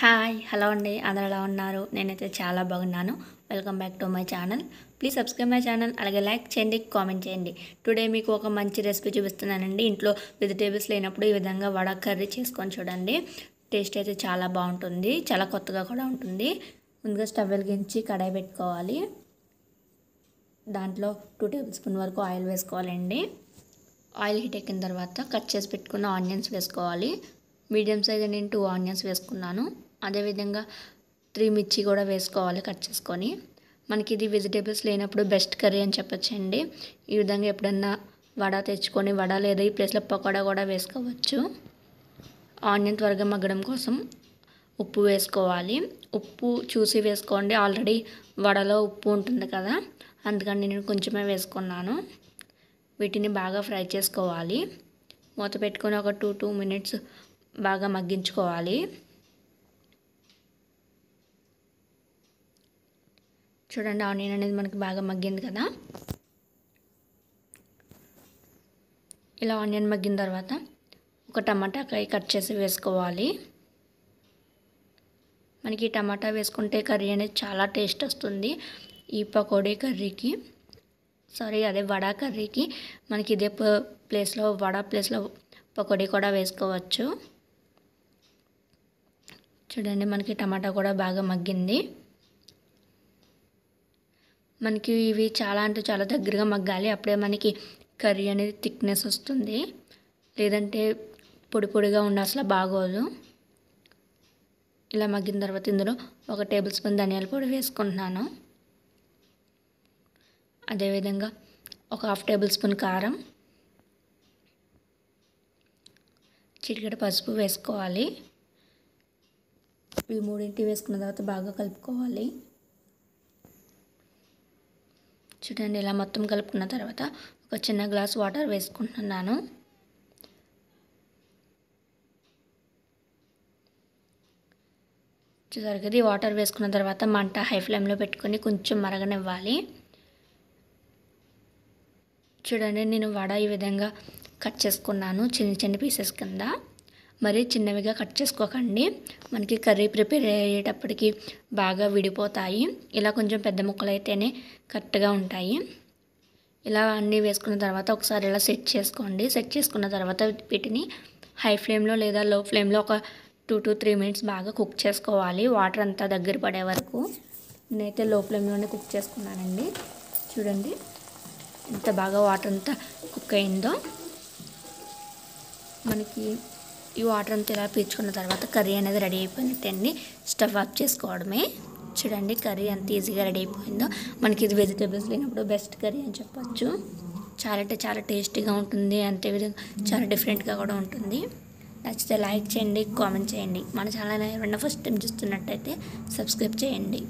hi hello అండి అందరు ఎలా ఉన్నారు నేనైతే చాలా బాగున్నాను welcome back to my channel please subscribe my channel అలాగే లైక్ చేయండి కామెంట్ చేయండి టుడే మీకు ఒక మంచి రెసిపీ చూపిస్తున్నానండి ఇంట్లో వెజిటేబుల్స్ లేనప్పుడు ఈ విధంగా వడ కర్రీ చేసుకొని చూడండి టేస్ట్ అయితే చాలా బాగుంటుంది చాలా కొత్తగా కూడా ఉంటుంది ముందుగా స్టవ్ వెలిగించి కడాయి పెట్టుకోవాలి దాంట్లో టూ టేబుల్ స్పూన్ వరకు ఆయిల్ వేసుకోవాలండి ఆయిల్ హీట్ ఎక్కిన తర్వాత కట్ చేసి పెట్టుకున్న ఆనియన్స్ వేసుకోవాలి మీడియం సైజ్ నేను టూ ఆనియన్స్ వేసుకున్నాను అదేవిధంగా త్రీ మిర్చి కూడా వేసుకోవాలి కట్ చేసుకొని మనకి ఇది వెజిటేబుల్స్ లేనప్పుడు బెస్ట్ కర్రీ అని చెప్పచ్చండి ఈ విధంగా ఎప్పుడన్నా వడ తెచ్చుకొని వడ లేదా ఈ ప్లేస్లో పకోడా కూడా వేసుకోవచ్చు ఆనియన్ త్వరగా మగ్గడం కోసం ఉప్పు వేసుకోవాలి ఉప్పు చూసి వేసుకోండి ఆల్రెడీ వడలో ఉప్పు ఉంటుంది కదా అందుకని నేను కొంచెమే వేసుకున్నాను వీటిని బాగా ఫ్రై చేసుకోవాలి మూత పెట్టుకొని ఒక టూ టూ మినిట్స్ బాగా మగ్గించుకోవాలి చూడండి ఆనియన్ అనేది మనకి బాగా మగ్గింది కదా ఇలా ఆనియన్ మగ్గిన తర్వాత ఒక టమాటా కాయ కట్ చేసి వేసుకోవాలి మనకి టమాటా వేసుకుంటే కర్రీ అనేది చాలా టేస్ట్ వస్తుంది ఈ పకోడీ కర్రీకి సారీ అదే వడా కర్రీకి మనకి ఇదే ప్లేస్లో వడా ప్లేస్లో పకోడీ కూడా వేసుకోవచ్చు చూడండి మనకి టమాటా కూడా బాగా మగ్గింది మనకి ఇవి చాలా అంటే చాలా దగ్గరగా మగ్గాలి అప్పుడే మనకి కర్రీ అనేది థిక్నెస్ వస్తుంది లేదంటే పొడి పొడిగా ఉండి అసలు బాగోదు ఇలా మగ్గిన తర్వాత ఇందులో ఒక టేబుల్ స్పూన్ ధనియాల పొడి వేసుకుంటున్నాను అదేవిధంగా ఒక హాఫ్ టేబుల్ స్పూన్ కారం చిటికెడ పసుపు వేసుకోవాలి ఇవి మూడింటి వేసుకున్న తర్వాత బాగా కలుపుకోవాలి చూడండి ఇలా మొత్తం కలుపుకున్న తర్వాత ఒక చిన్న గ్లాస్ వాటర్ వేసుకుంటున్నాను చూసారు కదా వాటర్ వేసుకున్న తర్వాత మంట హై ఫ్లేమ్లో పెట్టుకొని కొంచెం మరగనివ్వాలి చూడండి నేను వడ ఈ విధంగా కట్ చేసుకున్నాను చిన్న చిన్న పీసెస్ కింద మరీ చిన్నవిగా కట్ చేసుకోకండి మనకి కర్రీ ప్రిపేర్ అయ్యేటప్పటికి బాగా విడిపోతాయి ఇలా కొంచెం పెద్ద ముక్కలు అయితేనే కరెక్ట్గా ఉంటాయి ఇలా అన్నీ వేసుకున్న తర్వాత ఒకసారి ఇలా సెట్ చేసుకోండి సెట్ చేసుకున్న తర్వాత వీటిని హై ఫ్లేమ్లో లేదా లో ఫ్లేమ్లో ఒక టూ టు త్రీ మినిట్స్ బాగా కుక్ చేసుకోవాలి వాటర్ అంతా దగ్గర పడే వరకు నేనైతే లో ఫ్లేమ్లోనే కుక్ చేసుకున్నానండి చూడండి ఎంత బాగా వాటర్ అంతా కుక్ అయిందో మనకి ఈ వాటర్ అంతా ఇలా పీల్చుకున్న తర్వాత కర్రీ అనేది రెడీ అయిపోయినట్టండి స్టవ్ ఆఫ్ చేసుకోవడమే చూడండి కర్రీ ఎంత ఈజీగా రెడీ అయిపోయిందో మనకి ఇది వెజిటేబుల్స్ లేనప్పుడు బెస్ట్ కర్రీ అని చెప్పచ్చు చాలా అంటే చాలా టేస్టీగా ఉంటుంది అంతేవిధంగా చాలా డిఫరెంట్గా కూడా ఉంటుంది నచ్చితే లైక్ చేయండి కామెంట్ చేయండి మన ఛానల్ ఎవరన్నా ఫస్ట్ టైం చూస్తున్నట్టయితే సబ్స్క్రైబ్ చేయండి